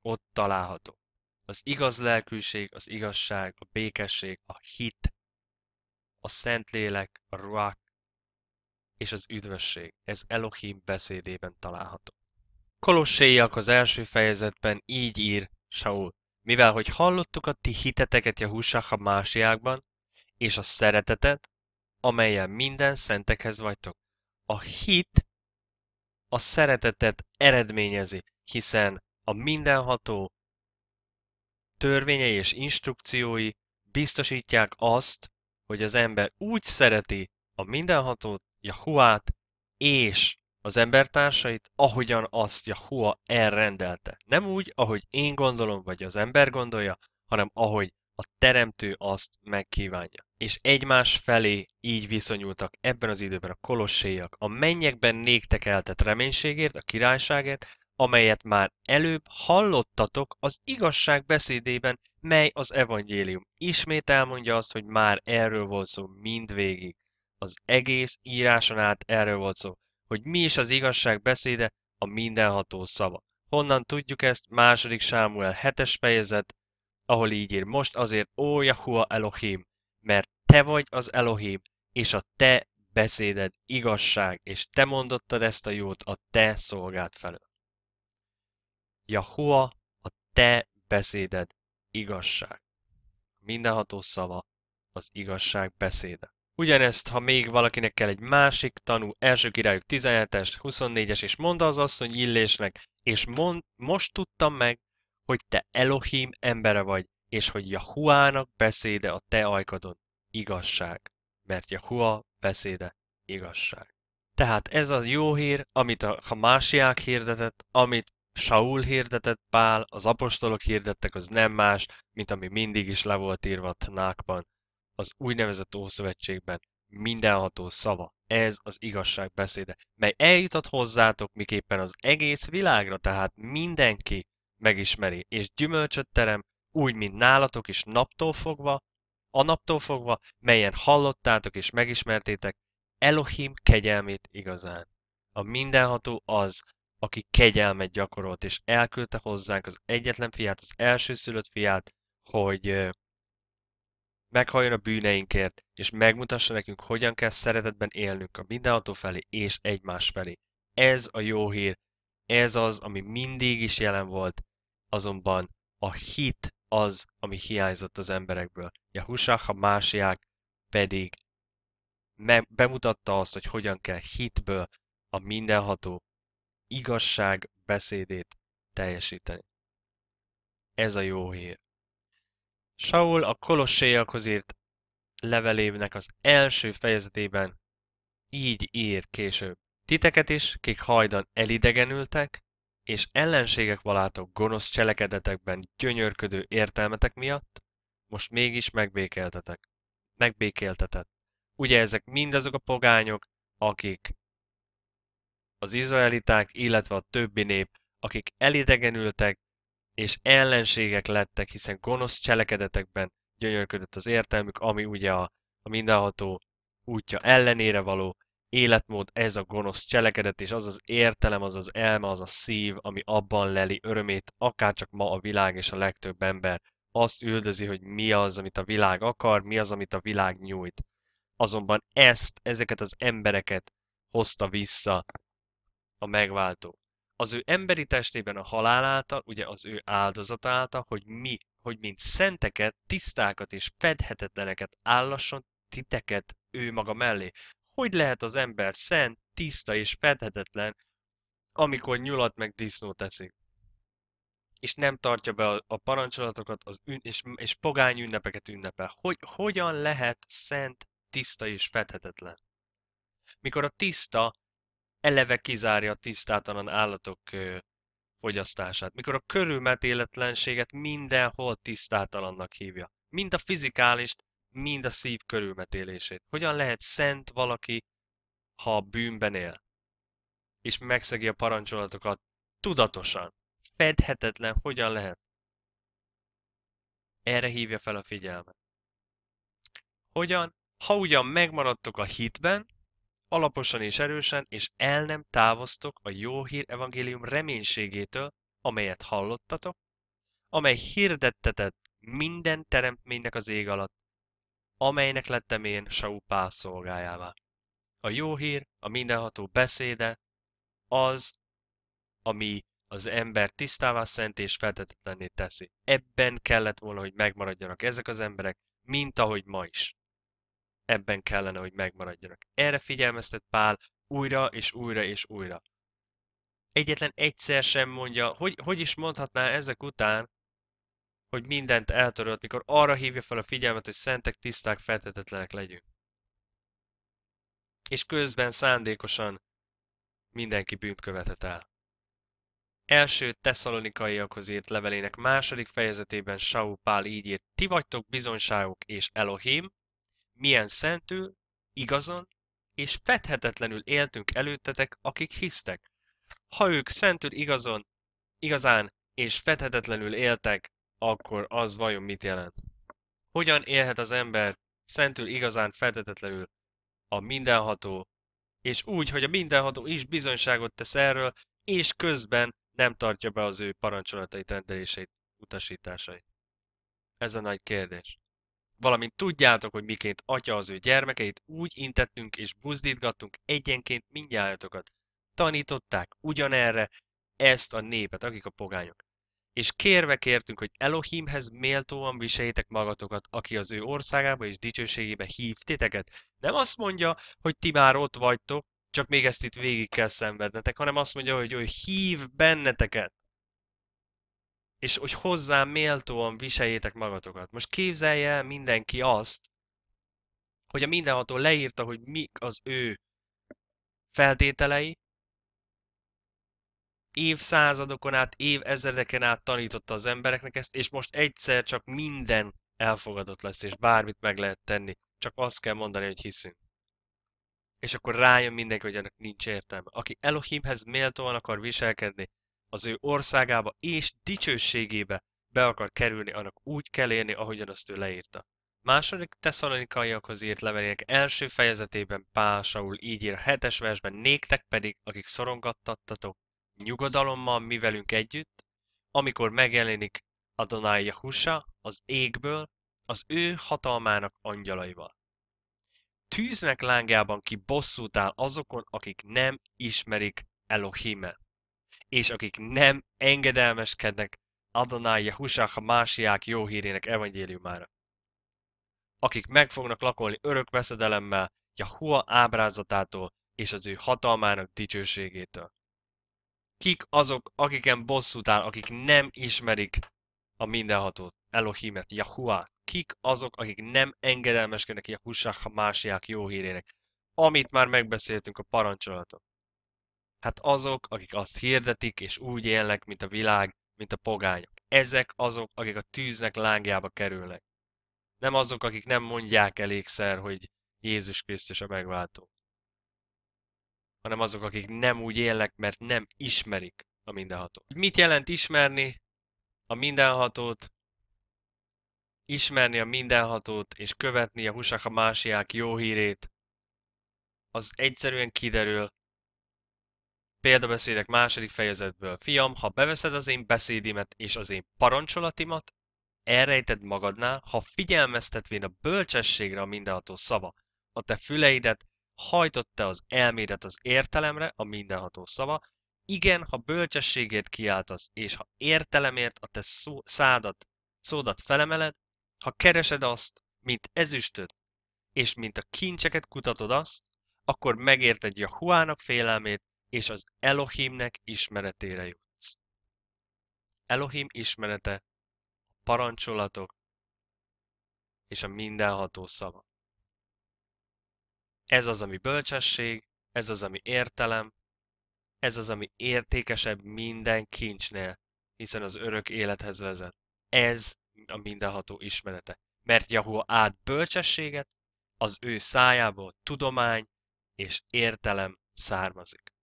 Ott található az igaz lelkűség, az igazság, a békesség, a hit, a Szentlélek, a ruák és az üdvösség. Ez Elohim beszédében található. Kolosséiak az első fejezetben így ír Saul. Mivel, hogy hallottuk a ti hiteteket Jahusach a másiákban, és a szeretetet, amelyen minden szentekhez vagytok. A hit a szeretetet eredményezi, hiszen a mindenható, törvényei és instrukciói biztosítják azt, hogy az ember úgy szereti a a Jahuát és az embertársait, ahogyan azt Jahua elrendelte. Nem úgy, ahogy én gondolom, vagy az ember gondolja, hanem ahogy a teremtő azt megkívánja. És egymás felé így viszonyultak ebben az időben a kolosséjak, a mennyekben néktek eltett reménységért, a királyságért, amelyet már előbb hallottatok az igazság beszédében, mely az evangélium. Ismét elmondja azt, hogy már erről volt szó mindvégig. Az egész íráson át erről volt szó, hogy mi is az igazság beszéde, a mindenható szava. Honnan tudjuk ezt? Második Sámuel 7-es fejezet, ahol így ír, most azért, ó Jahua Elohim, mert te vagy az Elohim, és a te beszéded igazság, és te mondottad ezt a jót a te szolgád felől. Jahua, a te beszéded igazság. Mindenható szava az igazság beszéde. Ugyanezt, ha még valakinek kell egy másik tanú, első királyok 17-es, 24-es, és mondta az asszony illésnek, és mond, most tudtam meg, hogy te Elohim embere vagy, és hogy Jahuának beszéde a te ajkadon igazság, mert Jahua beszéde igazság. Tehát ez az jó hír, amit a Hamásiák hirdetett, amit Saul hirdetett Pál, az apostolok hirdettek, az nem más, mint ami mindig is le volt írva a tanákban, az úgynevezett Ószövetségben mindenható szava. Ez az igazság beszéde, mely eljutott hozzátok, miképpen az egész világra, tehát mindenki megismeri, és gyümölcsöt terem, úgy, mint nálatok is naptól fogva, a naptól fogva, melyen hallottátok és megismertétek Elohim kegyelmét igazán. A mindenható az, aki kegyelmet gyakorolt, és elküldte hozzánk az egyetlen fiát, az első szülött fiát, hogy meghalljon a bűneinkért, és megmutassa nekünk, hogyan kell szeretetben élnünk a mindenható felé és egymás felé. Ez a jó hír, ez az, ami mindig is jelen volt, azonban a hit az, ami hiányzott az emberekből. Jahusák, a másiák pedig bemutatta azt, hogy hogyan kell hitből a mindenható igazság beszédét teljesíteni. Ez a jó hír. Saul a kolosséjakhoz írt levelévnek az első fejezetében így ír később. Titeket is, kik hajdan elidegenültek, és ellenségek valátok gonosz cselekedetekben gyönyörködő értelmetek miatt, most mégis megbékeltetek. Megbékéltetett. Ugye ezek mindazok a pogányok, akik az izraeliták, illetve a többi nép, akik elidegenültek és ellenségek lettek, hiszen gonosz cselekedetekben gyönyörködött az értelmük, ami ugye a, a mindenható útja ellenére való életmód, ez a gonosz cselekedet, és az az értelem, az az elme, az a szív, ami abban leli örömét, akárcsak ma a világ és a legtöbb ember azt üldözi, hogy mi az, amit a világ akar, mi az, amit a világ nyújt. Azonban ezt, ezeket az embereket hozta vissza a megváltó. Az ő emberi testében a halál által, ugye az ő áldozat által, hogy mi, hogy mint szenteket, tisztákat és fedhetetleneket állasson titeket ő maga mellé. Hogy lehet az ember szent, tiszta és fedhetetlen, amikor nyulat meg disznót teszik? és nem tartja be a, a parancsolatokat, az ün, és, és pogány ünnepeket ünnepel. Hogy, hogyan lehet szent, tiszta és fedhetetlen? Mikor a tiszta eleve kizárja a tisztátalan állatok fogyasztását, mikor a körülmetéletlenséget mindenhol tisztátalannak hívja. Mind a fizikális, mind a szív körülmetélését. Hogyan lehet szent valaki, ha bűnben él, és megszegi a parancsolatokat tudatosan, fedhetetlen, hogyan lehet? Erre hívja fel a figyelmet. Hogyan? Ha ugyan megmaradtok a hitben, alaposan és erősen, és el nem távoztok a jó hír evangélium reménységétől, amelyet hallottatok, amely hirdettetett minden teremtménynek az ég alatt, amelynek lettem én Saul Pál szolgájává. A jó hír, a mindenható beszéde, az, ami az ember tisztává szent és feltetetlenné teszi. Ebben kellett volna, hogy megmaradjanak ezek az emberek, mint ahogy ma is ebben kellene, hogy megmaradjanak. Erre figyelmeztet Pál újra és újra és újra. Egyetlen egyszer sem mondja, hogy, hogy is mondhatná ezek után, hogy mindent eltörölt, mikor arra hívja fel a figyelmet, hogy szentek, tiszták, feltetetlenek legyünk. És közben szándékosan mindenki bűnt követett el. Első tesszalonikaiakhoz írt levelének második fejezetében Saul Pál így írt, ti vagytok bizonyságok és Elohim, milyen szentül, igazon és fedhetetlenül éltünk előttetek, akik hisztek. Ha ők szentül igazon, igazán és fedhetetlenül éltek, akkor az vajon mit jelent? Hogyan élhet az ember szentül igazán fedhetetlenül a mindenható, és úgy, hogy a mindenható is bizonyságot tesz erről, és közben nem tartja be az ő parancsolatait, rendeléseit, utasításait? Ez a nagy kérdés valamint tudjátok, hogy miként atya az ő gyermekeit, úgy intettünk és buzdítgattunk egyenként mindjártokat Tanították ugyanerre ezt a népet, akik a pogányok és kérve kértünk, hogy Elohimhez méltóan viseljétek magatokat, aki az ő országába és dicsőségébe hív titeket. Nem azt mondja, hogy ti már ott vagytok, csak még ezt itt végig kell szenvednetek, hanem azt mondja, hogy ő hív benneteket és hogy hozzá méltóan viseljétek magatokat. Most képzelje el mindenki azt, hogy a mindenható leírta, hogy mik az ő feltételei, évszázadokon át, évezredeken át tanította az embereknek ezt, és most egyszer csak minden elfogadott lesz, és bármit meg lehet tenni. Csak azt kell mondani, hogy hiszünk. És akkor rájön mindenki, hogy ennek nincs értelme. Aki Elohimhez méltóan akar viselkedni, az ő országába és dicsőségébe be akar kerülni, annak úgy kell élni, ahogyan azt ő leírta. Második teszalonikaiakhoz írt levelének első fejezetében Pál Saul így ír a hetes versben, néktek pedig, akik szorongattattatok, nyugodalommal mi velünk együtt, amikor megjelenik Adonai Jahusa az égből, az ő hatalmának angyalaival. Tűznek lángjában ki bosszút áll azokon, akik nem ismerik Elohime és akik nem engedelmeskednek Adonai a másiák jó hírének evangéliumára, akik meg fognak lakolni örök veszedelemmel Jahua ábrázatától és az ő hatalmának dicsőségétől. Kik azok, akiken bosszút áll, akik nem ismerik a mindenhatót, Elohimet, Jahua? Kik azok, akik nem engedelmeskednek Jahusák másiák jó hírének, amit már megbeszéltünk a parancsolatok? Hát azok, akik azt hirdetik, és úgy élnek, mint a világ, mint a pogányok. Ezek azok, akik a tűznek lángjába kerülnek. Nem azok, akik nem mondják elégszer, hogy Jézus Krisztus a megváltó. Hanem azok, akik nem úgy élnek, mert nem ismerik a Mindenhatót. Mit jelent ismerni a mindenhatót? Ismerni a mindenhatót, és követni a Husaka Másiák jó hírét, az egyszerűen kiderül, Példabeszédek második fejezetből. Fiam, ha beveszed az én beszédimet és az én parancsolatimat, elrejted magadnál, ha figyelmeztetvén a bölcsességre a mindenható szava, a te füleidet hajtotta az elmédet az értelemre, a mindenható szava, igen, ha bölcsességért kiáltasz, és ha értelemért a te szó, szádat, szódat felemeled, ha keresed azt, mint ezüstöt, és mint a kincseket kutatod azt, akkor megérted Jahuának félelmét, és az Elohimnek ismeretére jutsz. Elohim ismerete a parancsolatok és a mindenható szava. Ez az, ami bölcsesség, ez az, ami értelem, ez az, ami értékesebb minden kincsnél, hiszen az örök élethez vezet. Ez a mindenható ismerete. Mert Jahua át bölcsességet, az ő szájából tudomány és értelem származik.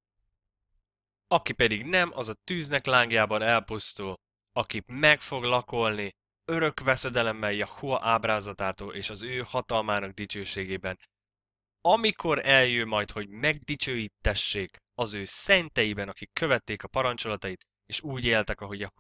Aki pedig nem, az a tűznek lángjában elpusztul, aki meg fog lakolni örök veszedelemmel Jahua ábrázatától és az ő hatalmának dicsőségében. Amikor eljő majd, hogy megdicsőítessék az ő szenteiben, akik követték a parancsolatait, és úgy éltek, ahogy a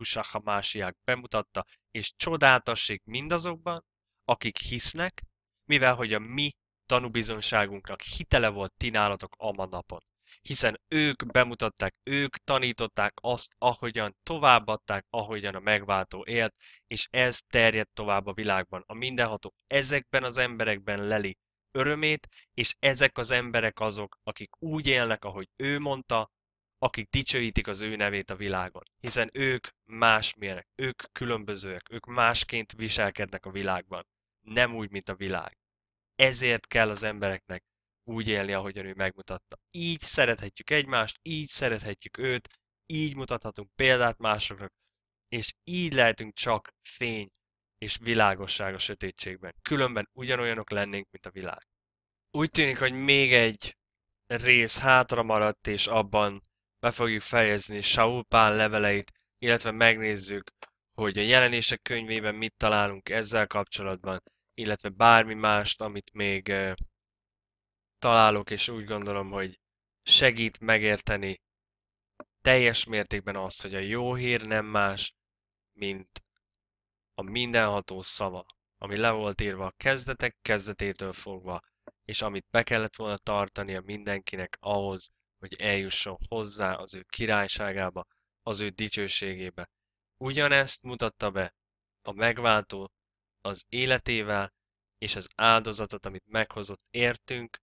másiák bemutatta, és csodáltassék mindazokban, akik hisznek, mivel hogy a mi tanúbizonságunknak hitele volt ti nálatok a napon hiszen ők bemutatták, ők tanították azt, ahogyan továbbadták, ahogyan a megváltó élt, és ez terjed tovább a világban. A mindenható ezekben az emberekben leli örömét, és ezek az emberek azok, akik úgy élnek, ahogy ő mondta, akik dicsőítik az ő nevét a világon. Hiszen ők másmilyenek, ők különbözőek, ők másként viselkednek a világban. Nem úgy, mint a világ. Ezért kell az embereknek úgy élni, ahogyan ő megmutatta. Így szerethetjük egymást, így szerethetjük őt, így mutathatunk példát másoknak, és így lehetünk csak fény és világosság a sötétségben. Különben ugyanolyanok lennénk, mint a világ. Úgy tűnik, hogy még egy rész hátra maradt, és abban be fogjuk fejezni Saul Pál leveleit, illetve megnézzük, hogy a jelenések könyvében mit találunk ezzel kapcsolatban, illetve bármi mást, amit még eh, találok, és úgy gondolom, hogy segít megérteni teljes mértékben azt, hogy a jó hír nem más, mint a mindenható szava, ami le volt írva a kezdetek kezdetétől fogva, és amit be kellett volna a mindenkinek ahhoz, hogy eljusson hozzá az ő királyságába, az ő dicsőségébe. Ugyanezt mutatta be a megváltó az életével és az áldozatot, amit meghozott értünk,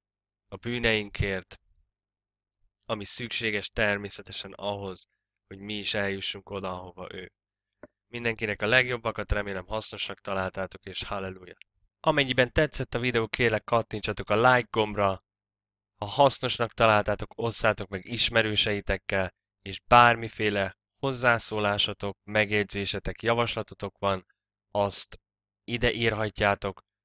a bűneinkért, ami szükséges természetesen ahhoz, hogy mi is eljussunk oda, ahova ő. Mindenkinek a legjobbakat remélem hasznosak találtátok, és halleluja! Amennyiben tetszett a videó, kérlek kattintsatok a like gombra, ha hasznosnak találtátok, osszátok meg ismerőseitekkel, és bármiféle hozzászólásatok, megjegyzésetek, javaslatotok van, azt ide írhatjátok,